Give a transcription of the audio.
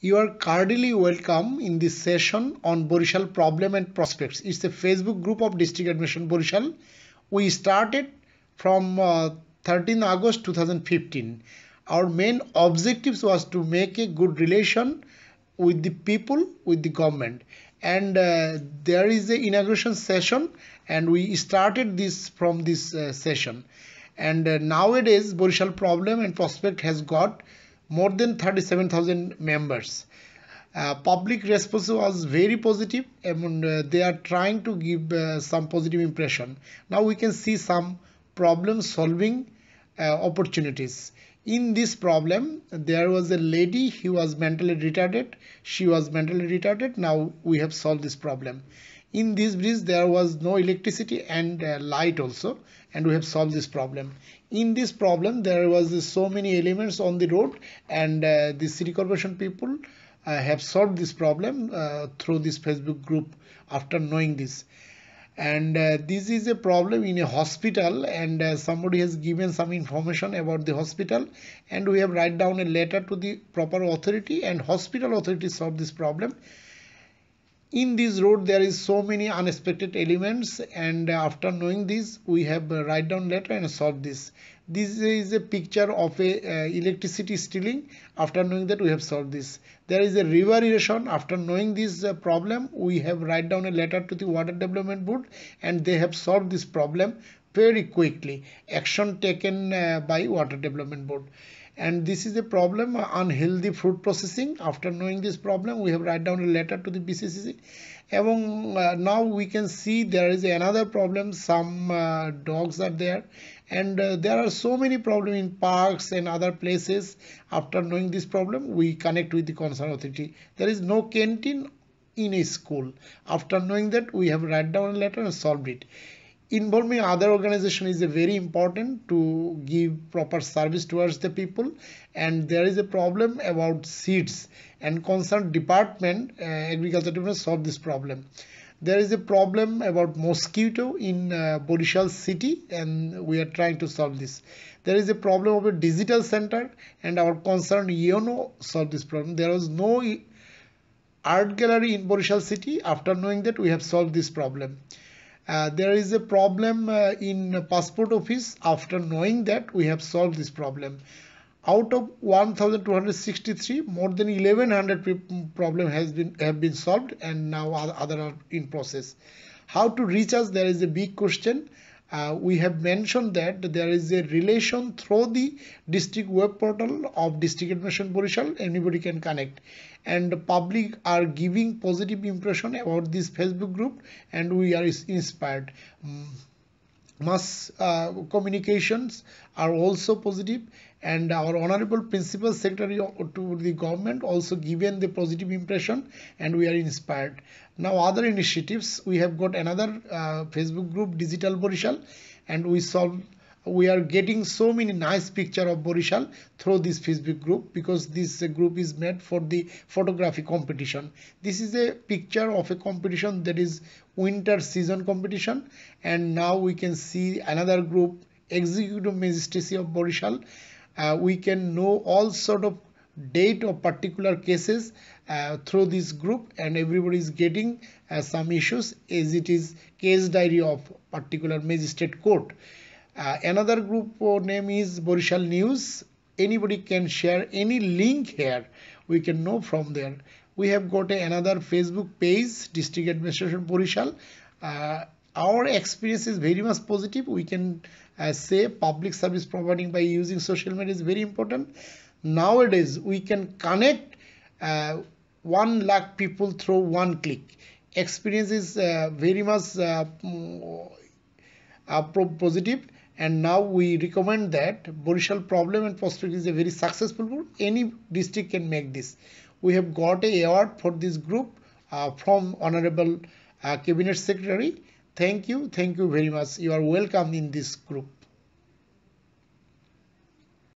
You are cordially welcome in this session on Borishal Problem and Prospects. It's a Facebook group of District Admission Borishal. We started from uh, 13 August 2015. Our main objectives was to make a good relation with the people, with the government. And uh, there is the inauguration session and we started this from this uh, session. And uh, nowadays Borishal Problem and Prospect has got more than 37,000 members. Uh, public response was very positive and uh, they are trying to give uh, some positive impression. Now we can see some problem solving uh, opportunities. In this problem, there was a lady, who was mentally retarded. She was mentally retarded. Now we have solved this problem in this bridge there was no electricity and uh, light also and we have solved this problem in this problem there was uh, so many elements on the road and uh, the city corporation people uh, have solved this problem uh, through this facebook group after knowing this and uh, this is a problem in a hospital and somebody has given some information about the hospital and we have write down a letter to the proper authority and hospital authority solved this problem in this road there is so many unexpected elements and after knowing this we have write down letter and solve this this is a picture of a uh, electricity stealing after knowing that we have solved this there is a river erosion after knowing this uh, problem we have write down a letter to the water development board and they have solved this problem very quickly action taken uh, by water development board and this is a problem uh, unhealthy food processing after knowing this problem we have write down a letter to the bccc Among, uh, now we can see there is another problem some uh, dogs are there and uh, there are so many problems in parks and other places after knowing this problem we connect with the concerned authority there is no canteen in a school after knowing that we have write down a letter and solved it involving other organization is very important to give proper service towards the people and there is a problem about seeds and concerned department uh, agriculture department solve this problem there is a problem about mosquito in uh, Borishal city and we are trying to solve this there is a problem of a digital center and our concerned yono solve this problem there was no art gallery in Borishal city after knowing that we have solved this problem uh, there is a problem uh, in passport office after knowing that we have solved this problem out of 1263 more than 1100 problem has been have been solved and now other are in process how to reach us there is a big question uh, we have mentioned that there is a relation through the district web portal of district admission Borishal anybody can connect and public are giving positive impression about this Facebook group and we are inspired. Mm mass uh, communications are also positive and our honorable principal secretary to the government also given the positive impression and we are inspired now other initiatives we have got another uh, facebook group digital borishal and we solve we are getting so many nice picture of Borishal through this Facebook group because this uh, group is made for the photography competition. This is a picture of a competition that is winter season competition and now we can see another group executive magistracy of Borishal. Uh, we can know all sort of date of particular cases uh, through this group and everybody is getting uh, some issues as it is case diary of particular magistrate court. Uh, another group uh, name is Borishal News. Anybody can share any link here. We can know from there. We have got another Facebook page, District Administration Borishal. Uh, our experience is very much positive. We can uh, say public service providing by using social media is very important. Nowadays, we can connect uh, 1 lakh people through one click. Experience is uh, very much uh, mm, uh positive and now we recommend that Borishal problem and prosperity is a very successful group. Any district can make this. We have got a award for this group uh, from Honorable uh, Cabinet Secretary. Thank you. Thank you very much. You are welcome in this group.